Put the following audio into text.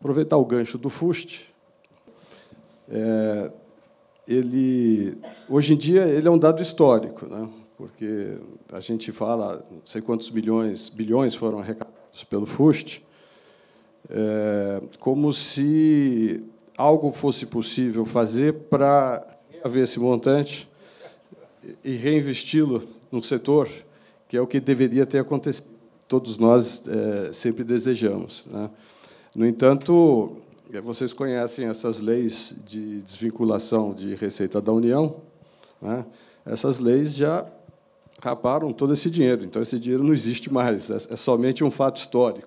Aproveitar o gancho do FUST. É, ele, hoje em dia, ele é um dado histórico, né? porque a gente fala, não sei quantos milhões, bilhões foram arrecadados pelo FUST, é, como se algo fosse possível fazer para haver esse montante e reinvesti-lo no setor, que é o que deveria ter acontecido. Todos nós é, sempre desejamos. Né? No entanto, eh, vocês conhecem essas leis de desvinculação de receita da União. Né? Essas leis já raparam todo esse dinheiro, então esse dinheiro não existe mais, é, é somente um fato histórico.